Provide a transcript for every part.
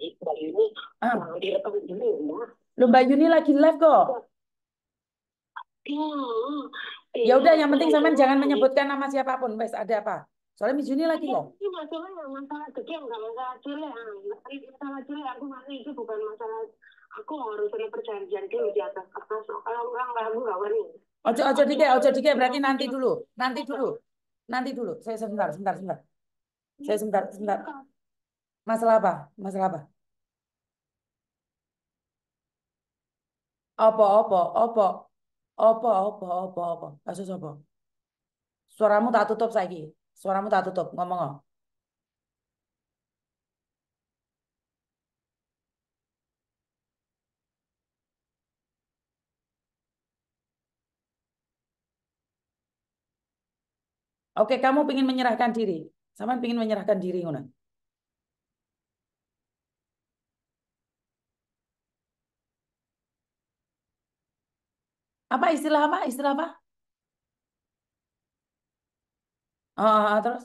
Mbak Yuni ah. direkam dulu ya. Loh Mbak Yuni lagi live kok. Iya. Ya udah yang penting iya. sama jangan menyebutkan nama siapapun, wes ada apa? Soalnya Miss Juni lagi iya, loh. Ini ah, masalah yang masalah kecil enggak masalah cilik. Masalah cilik aku mana itu bukan masalah aku harus ada perjanjian dulu di atas kertas. Kalau orang nggak aku nggak wani. Ojo ojo dike, ojo dike berarti nanti dulu, nanti dulu, nanti dulu. Saya sebentar, sebentar, sebentar. Saya sebentar, sebentar. Masalah apa? Masalah apa? Apa, apa, apa, apa, apa, apa, apa, kasus apa? Suaramu tak tutup lagi. Suaramu tak tutup, ngomong. apa? Oh. Oke, kamu ingin menyerahkan diri. Sama ingin menyerahkan diri, Yunan. apa istilah apa istilah apa oh, oh, oh terus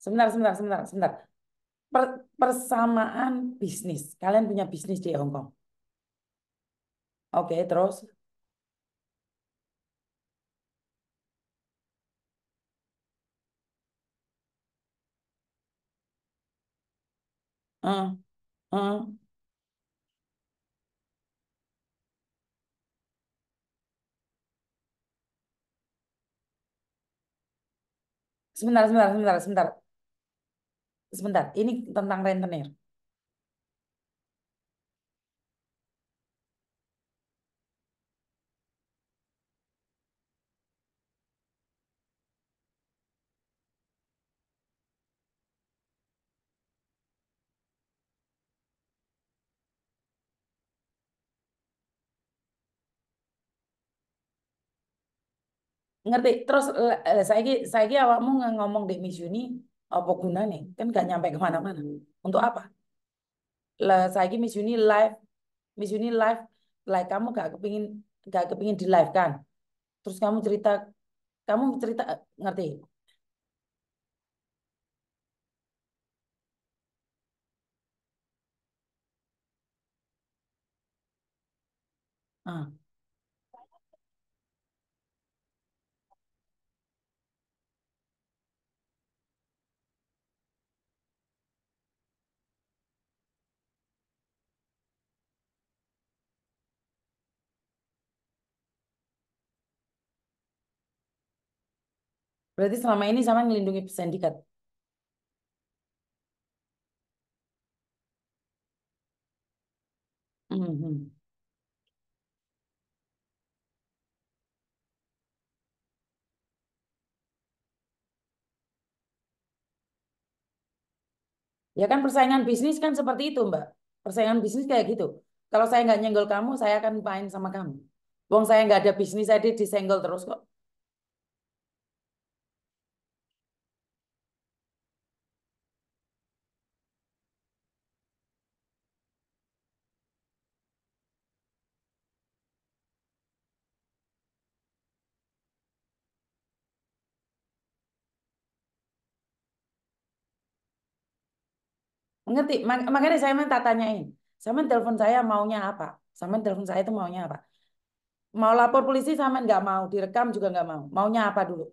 Sebentar, sebentar, sebentar, sebentar. Per, persamaan bisnis. Kalian punya bisnis di Hongkong Kong. Oke, terus Uh, uh. Sebentar, sebentar, sebentar, sebentar sebentar, ini tentang rentenir. ngerti terus saya saya awakmu ngomong di Miss Juni apa gunanya kan gak nyampe hmm. kemana-mana untuk apa lah saya Miss Uni live Miss Uni live like kamu gak kepingin gak kepingin di live kan terus kamu cerita kamu cerita ngerti ah Berarti selama ini sama ngelindungi sindikat. Hmm, hmm, hmm. Ya kan persaingan bisnis kan seperti itu, Mbak. Persaingan bisnis kayak gitu. Kalau saya nggak nyenggol kamu, saya akan main sama kamu. Wong saya nggak ada bisnis, saya disenggol terus kok. ngerti Makanya saya minta tanyain. Sama telepon saya maunya apa? Sama telepon saya itu maunya apa? Mau lapor polisi sama nggak mau, direkam juga nggak mau. Maunya apa dulu?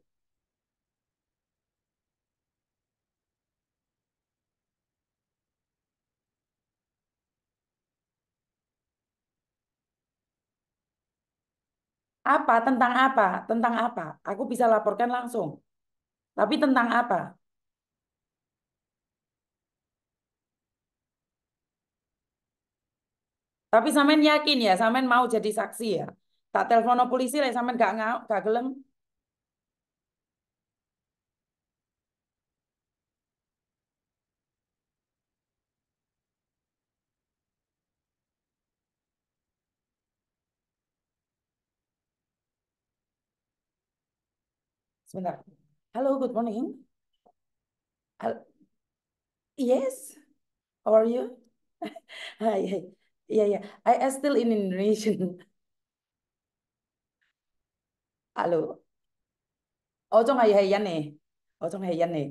Apa? Tentang apa? Tentang apa? Aku bisa laporkan langsung. Tapi tentang apa? Tapi sampean yakin ya, sampean mau jadi saksi ya. Tak telepono polisi lah, sampean gak ngau, gak gelem. Sebentar. Halo, good morning. Yes, how are you? Hi, hi. Yeah, yeah. I, I still in Indonesian. Hello. Oh, trong hay hay yan Oh, trong hay yan eh.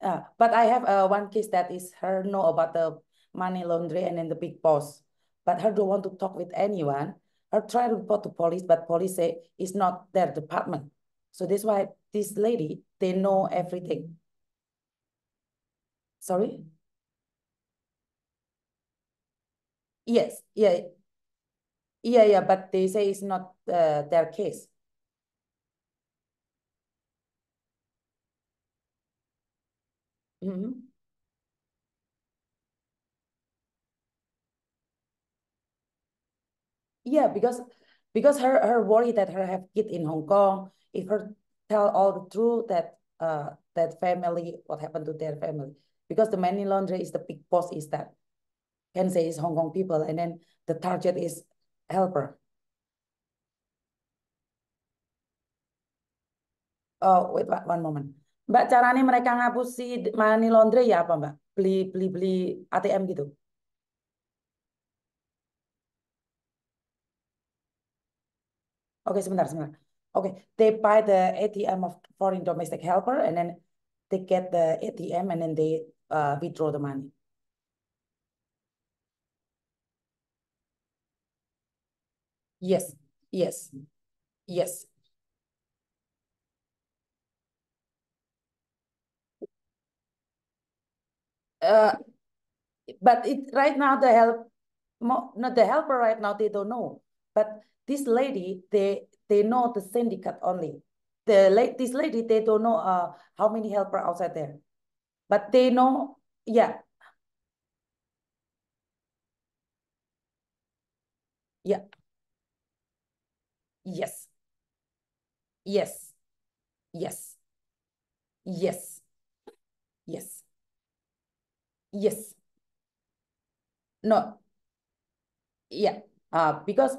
Uh, but I have uh, one case that is her know about the money laundry and then the big boss. But her don't want to talk with anyone. Her try to report to police, but police say it's not their department. So that's why this lady, they know everything. Sorry? Yes, yeah, yeah, yeah. But they say it's not uh, their case. Mm-hmm. Yeah, because because her her worry that her have kid in Hong Kong, if her tell all the truth that uh that family what happened to their family because the money laundering is the big boss is that can say is Hong Kong people, and then the target is helper. Oh, wait, pak, one moment. Mbak, caranya mereka ngapus si money laundry ya apa, Mbak? Beli beli beli ATM gitu. Oke, okay, sebentar, sebentar. Oke, okay. they buy the ATM of foreign domestic helper and then they get the ATM and then they uh, withdraw the money. Yes, yes, yes. Uh, but it right now the help, not the helper right now they don't know. But this lady, they they know the syndicate only. The late this lady, they don't know uh how many helper outside there, but they know yeah yeah Yes. Yes. Yes. Yes. Yes. Yes. No. Yeah. Uh, because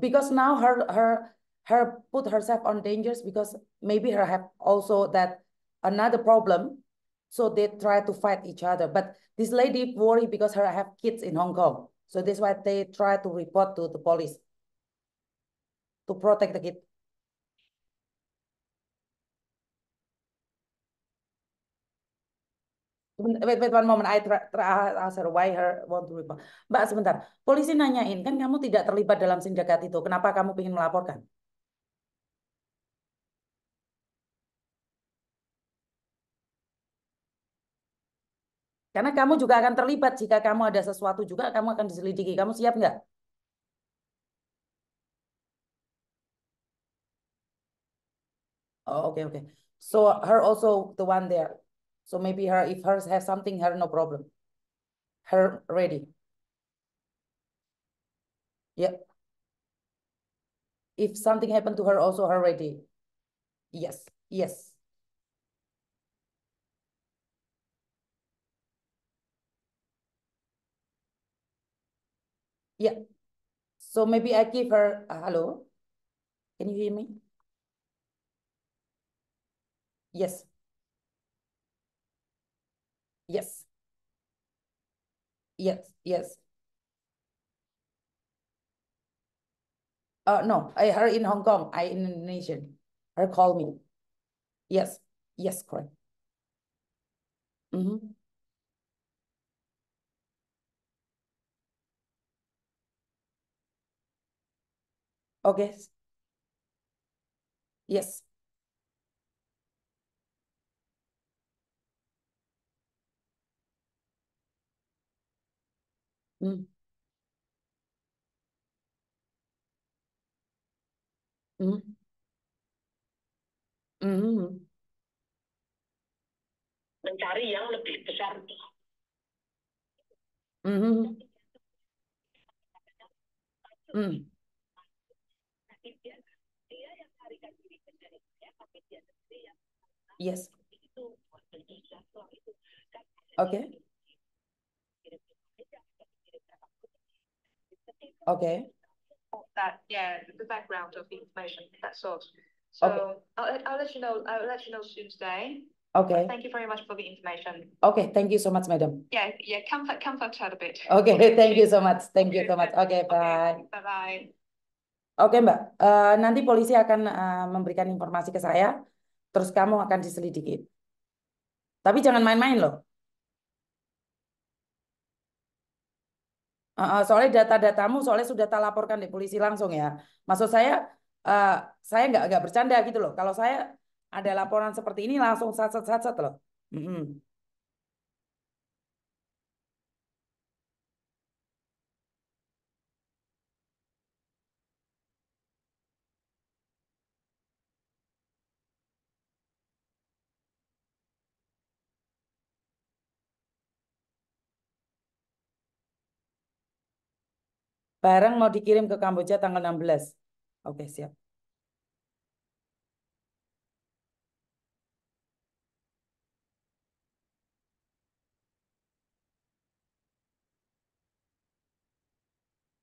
because now her her her put herself on dangers because maybe her have also that another problem. So they try to fight each other. But this lady worry because her have kids in Hong Kong. So that's why they try to report to the police. to protect the kid. Wait, wait one moment. I try, try ask her why her want to report. Mbak sebentar, polisi nanyain kan kamu tidak terlibat dalam sindikat itu. Kenapa kamu ingin melaporkan? Karena kamu juga akan terlibat jika kamu ada sesuatu juga kamu akan diselidiki. Kamu siap nggak? Oh, okay, okay. So her also the one there. So maybe her, if hers has something, her no problem. Her ready. Yeah. If something happened to her, also her ready. Yes, yes. Yeah. So maybe I give her, a uh, hello, can you hear me? Yes. Yes. Yes. Yes. Uh, no, I her in Hong Kong. I in Indonesian. Her call me. Yes. Yes. Correct. Mm-hmm. Okay. Yes. Mmm. Mmm. Mencari yang lebih besar. Mhm. Mmm. Yes. Oke. Okay. That yeah, the background of the information that source. So okay. I'll, I'll let you know. I'll let you know soon today. Okay. Thank you very much for the information. Okay, thank you so much, madam. Yeah, yeah, comfort, comfort chat a bit. Okay, thank you so much, thank you so much. Oke, okay, bye. Okay, bye bye. Oke, okay, Mbak. Uh, nanti polisi akan uh, memberikan informasi ke saya, terus kamu akan diselidiki. Tapi jangan main-main loh. Uh, soalnya data-datamu soalnya sudah tak laporkan di polisi langsung ya. Maksud saya uh, saya nggak nggak bercanda gitu loh. Kalau saya ada laporan seperti ini langsung sat sat sat, sat loh. Mm -hmm. Barang mau dikirim ke Kamboja tanggal 16. Oke, siap.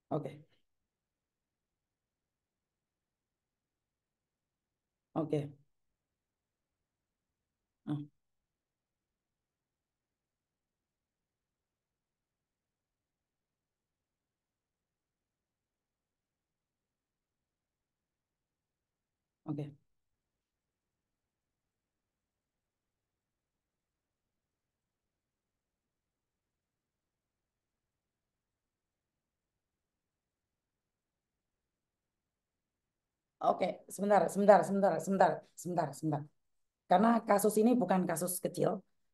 Oke. Oke. Hmm. Oke. Okay. Oke, sebentar, sebentar, sebentar, sebentar, sebentar, sebentar. Karena kasus ini bukan kasus kecil,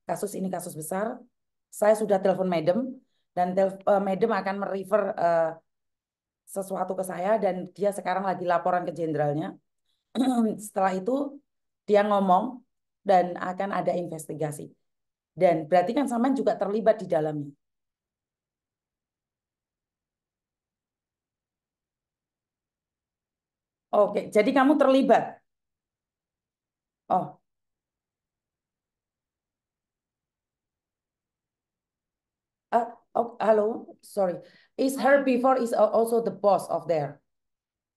kasus ini kasus besar. Saya sudah telepon Madam dan tel, uh, Madam akan merefer uh, sesuatu ke saya dan dia sekarang lagi laporan ke jenderalnya. setelah itu dia ngomong dan akan ada investigasi. Dan berarti kan Saman juga terlibat di dalamnya. Oke, jadi kamu terlibat. Oh. Uh, oh, halo, sorry. Is her before is also the boss of there?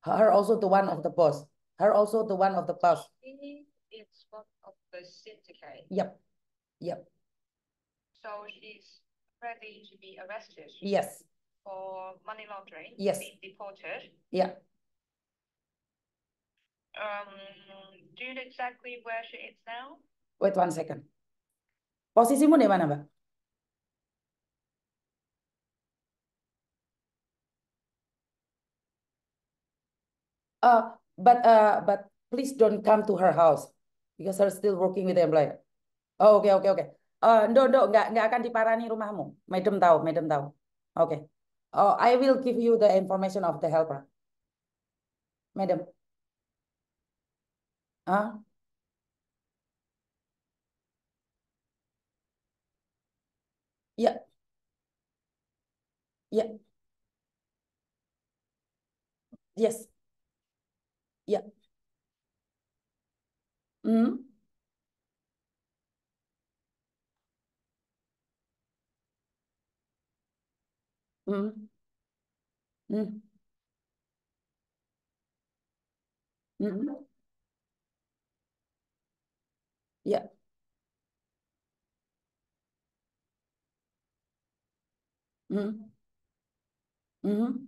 Her also the one of the boss. Her also the one of the class. She is one of the syndicate. Yep. Yep. So she's ready to be arrested. Yes. For money laundering. Yes. Be deported. Yeah. Um, do you know exactly where she is now? Wait one second. Posisimu di mana, Mbak? Uh, but uh, but please don't come to her house because her still working with the employer. Oh, oke okay, oke okay, oke. Okay. Uh, no no nggak nggak akan diparani rumahmu. Madam tahu, madam tahu. Oke. Okay. Oh, I will give you the information of the helper. Madam. Huh? Ya. Ya. Yes. Yeah. Mm. Mm. Mm. Mm. Yeah. Mm. Mm.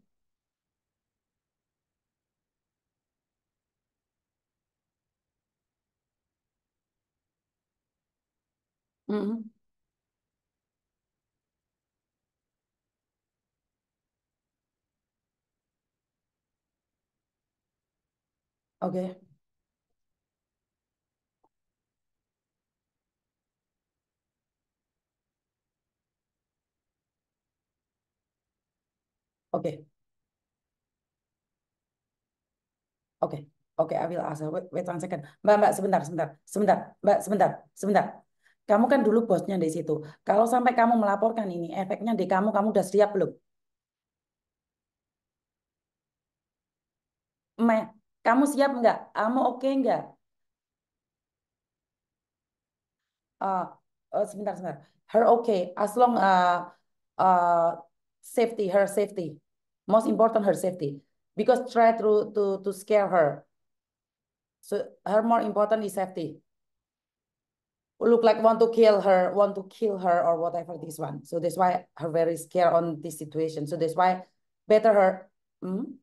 Oke. oke oke Oke, oke, I will ask Wait, wait one second. Mbak, mbak, sebentar, sebentar, sebentar, mbak, sebentar, sebentar. Kamu kan dulu bosnya di situ. Kalau sampai kamu melaporkan ini, efeknya di kamu, kamu udah siap belum? Me, kamu siap nggak? Kamu oke okay nggak? Uh, uh, sebentar, sebentar. Her okay, as long uh, uh, safety, her safety. Most important, her safety. Because try to to to scare her. So her more important is safety. look like want to kill her, want to kill her or whatever this one. So that's why her very scared on this situation. So that's why better her. Mm -hmm.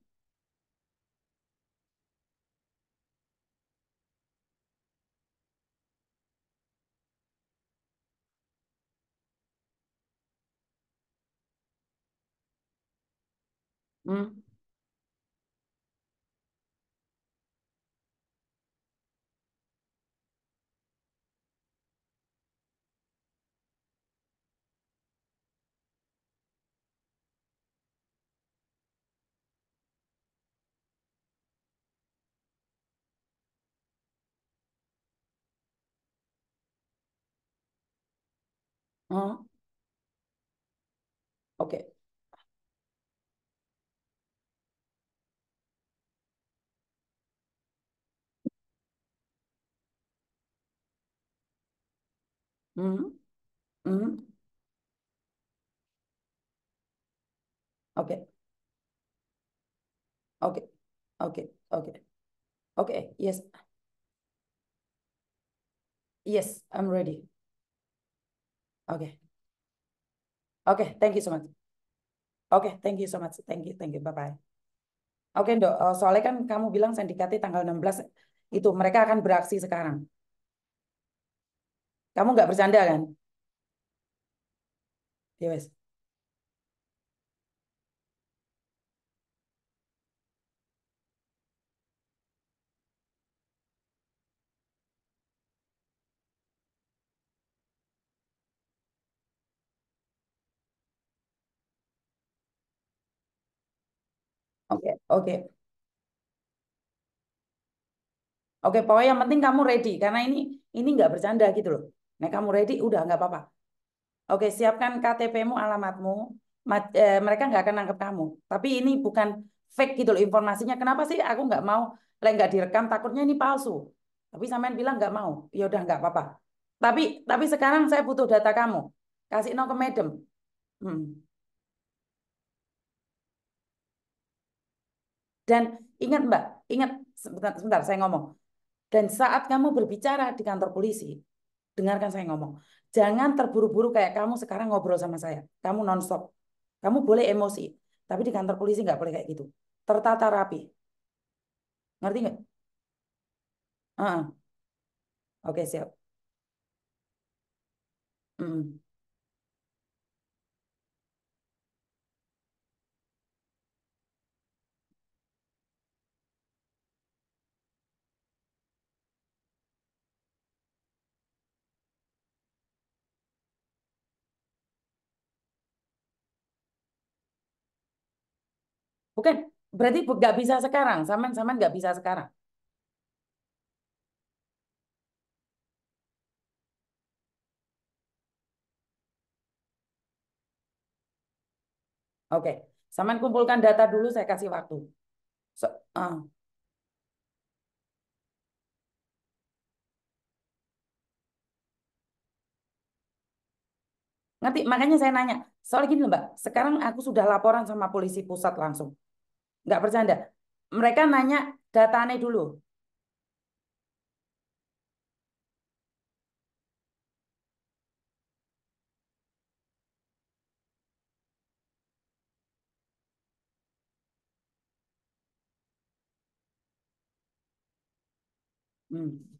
Mm -hmm. Huh? Okay. Mm hmm. Mm hmm. Okay. Okay. Okay. Okay. Okay. Yes. Yes, I'm ready. Okay. Okay, thank you so much. Oke, okay, thank you so much. Thank you, thank you. Bye-bye. Oke, okay, Dok. Oh, soalnya kan kamu bilang sindikati tanggal 16 itu mereka akan beraksi sekarang. Kamu nggak bercanda kan? Ya wes. Oke, oke. Oke, pokoknya yang penting kamu ready karena ini ini nggak bercanda gitu loh. Nah, kamu ready udah nggak apa-apa. Oke, siapkan ktp alamatmu. Mat, eh, mereka nggak akan nangkep kamu. Tapi ini bukan fake gitu loh informasinya. Kenapa sih aku nggak mau? lain nggak direkam, takutnya ini palsu. Tapi sampean bilang nggak mau. Ya udah nggak apa-apa. Tapi tapi sekarang saya butuh data kamu. Kasih no ke madam. Hmm. Dan ingat Mbak, ingat sebentar, sebentar saya ngomong. Dan saat kamu berbicara di kantor polisi, dengarkan saya ngomong. Jangan terburu-buru kayak kamu sekarang ngobrol sama saya. Kamu nonstop. Kamu boleh emosi, tapi di kantor polisi nggak boleh kayak gitu. Tertata rapi. Ngerti nggak? Uh -uh. Oke, okay, siap. Mm -mm. Bukan, berarti nggak bisa sekarang. Saman-saman nggak bisa sekarang. Oke, saman kumpulkan data dulu. Saya kasih waktu. So, uh. Ah. Nanti Makanya saya nanya. Soal gini Mbak, sekarang aku sudah laporan sama polisi pusat langsung nggak bercanda. Mereka nanya datanya dulu. Hmm.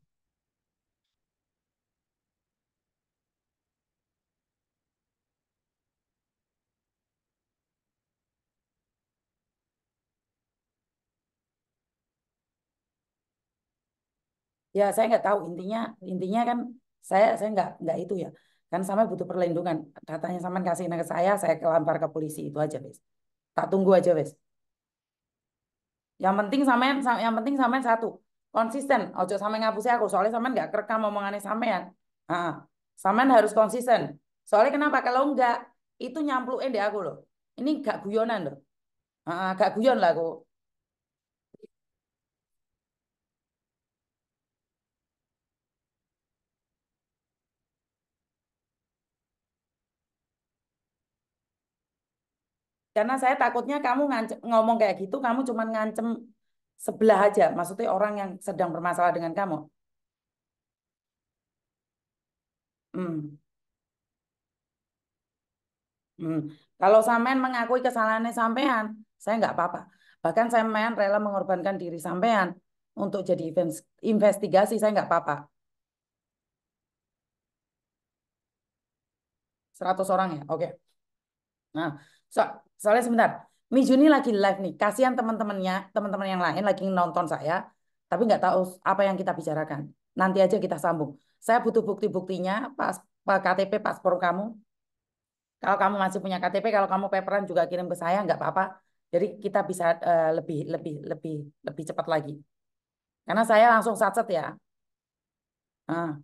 ya saya nggak tahu intinya intinya kan saya saya nggak nggak itu ya kan sama butuh perlindungan datanya sama kasih ke saya saya kelampar ke polisi itu aja wes tak tunggu aja wes yang penting sampean yang penting sampean satu konsisten ojo sama ngapusi aku soalnya sampe nggak kerekam omongannya sampean ah sampean harus konsisten soalnya kenapa kalau enggak itu nyampluin deh aku loh ini gak guyonan loh ah gak guyon lah aku Karena saya takutnya kamu ngancem, ngomong kayak gitu, kamu cuma ngancem sebelah aja. Maksudnya orang yang sedang bermasalah dengan kamu. Hmm. Hmm. Kalau sampean mengakui kesalahannya sampean, saya nggak apa-apa. Bahkan sampean rela mengorbankan diri sampean untuk jadi investigasi, saya nggak apa-apa. 100 orang ya, oke. Okay. Nah, so, Soalnya sebentar, Mi Juni lagi live nih. Kasihan teman-temannya, teman-teman yang lain lagi nonton saya, tapi nggak tahu apa yang kita bicarakan. Nanti aja kita sambung. Saya butuh bukti-buktinya, pas, KTP, paspor kamu. Kalau kamu masih punya KTP, kalau kamu paperan juga kirim ke saya, nggak apa-apa. Jadi kita bisa uh, lebih lebih lebih lebih cepat lagi. Karena saya langsung satset ya. Ah.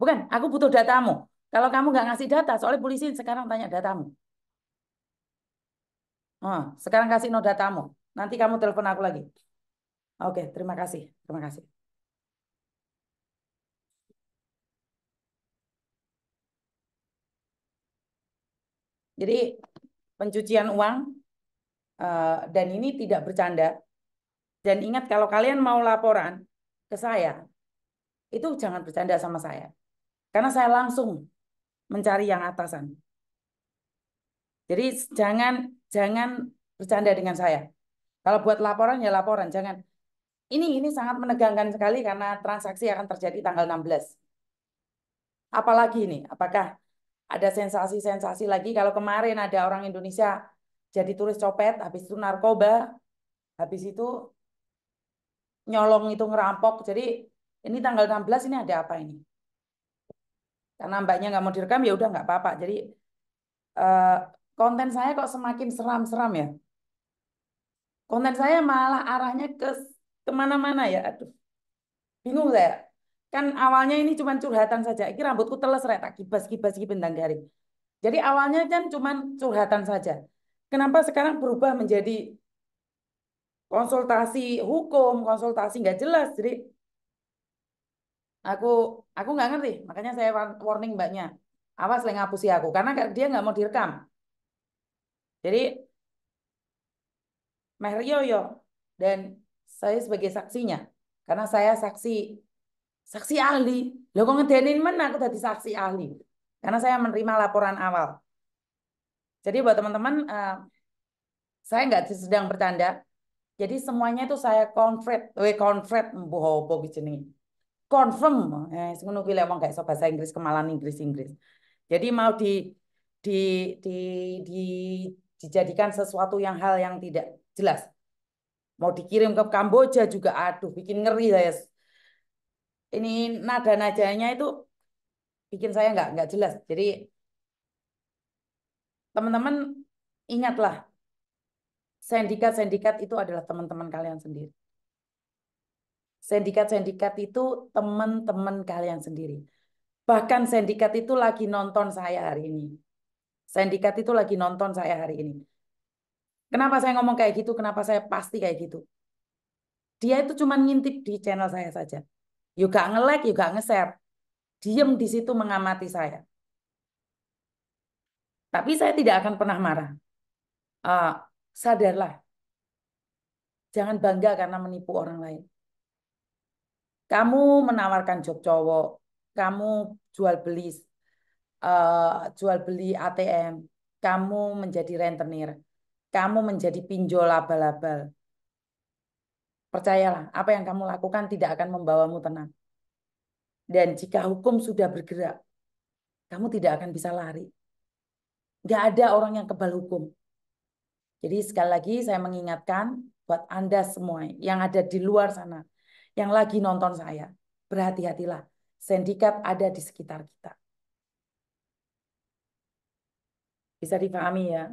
Bukan, aku butuh datamu. Kalau kamu nggak ngasih data, soalnya polisi sekarang tanya datamu. Oh, sekarang kasih noda datamu Nanti kamu telepon aku lagi. Oke, terima kasih. Terima kasih. Jadi pencucian uang eh, dan ini tidak bercanda. Dan ingat kalau kalian mau laporan ke saya, itu jangan bercanda sama saya. Karena saya langsung mencari yang atasan. Jadi jangan jangan bercanda dengan saya. Kalau buat laporan ya laporan, jangan. Ini ini sangat menegangkan sekali karena transaksi akan terjadi tanggal 16. Apalagi ini, apakah ada sensasi-sensasi lagi kalau kemarin ada orang Indonesia jadi turis copet, habis itu narkoba, habis itu nyolong itu ngerampok. Jadi ini tanggal 16 ini ada apa ini? Karena mbaknya nggak mau direkam ya udah nggak apa-apa. Jadi eh, konten saya kok semakin seram-seram ya. Konten saya malah arahnya ke kemana-mana ya. Aduh, bingung saya. Kan awalnya ini cuma curhatan saja. Ini rambutku teles rek tak kibas kibas kibas bendang garing. Jadi awalnya kan cuma curhatan saja. Kenapa sekarang berubah menjadi konsultasi hukum, konsultasi nggak jelas. Jadi aku aku nggak ngerti, makanya saya warning mbaknya. Awas lengah ngapusi aku karena dia nggak mau direkam. Jadi Maher Yoyo dan saya sebagai saksinya karena saya saksi saksi ahli. Lo kok ngedenin mana aku tadi saksi ahli? Karena saya menerima laporan awal. Jadi buat teman-teman, eh, saya nggak sedang bertanda. Jadi semuanya itu saya konfret, we konfret mboho opo jenenge. Confirm, eh ngono kuwi lek wong gak bahasa Inggris kemalan Inggris Inggris. Jadi mau di di di di dijadikan sesuatu yang hal yang tidak jelas. Mau dikirim ke Kamboja juga, aduh bikin ngeri saya. Ini nada nadanya itu bikin saya nggak nggak jelas. Jadi teman-teman ingatlah sendikat-sendikat itu adalah teman-teman kalian sendiri. Sendikat-sendikat itu teman-teman kalian sendiri. Bahkan sendikat itu lagi nonton saya hari ini. Sendikat itu lagi nonton saya hari ini. Kenapa saya ngomong kayak gitu? Kenapa saya pasti kayak gitu? Dia itu cuma ngintip di channel saya saja. Juga nge-like, juga nge-share. Diem di situ mengamati saya. Tapi saya tidak akan pernah marah. Uh, sadarlah. Jangan bangga karena menipu orang lain. Kamu menawarkan job cowok, kamu jual beli Eh, jual beli ATM, kamu menjadi rentenir, kamu menjadi pinjol abal-abal. Percayalah, apa yang kamu lakukan tidak akan membawamu tenang. Dan jika hukum sudah bergerak, kamu tidak akan bisa lari. Gak ada orang yang kebal hukum. Jadi sekali lagi saya mengingatkan buat Anda semua yang ada di luar sana, yang lagi nonton saya, berhati-hatilah. Sindikat ada di sekitar kita. bisa dipahami ya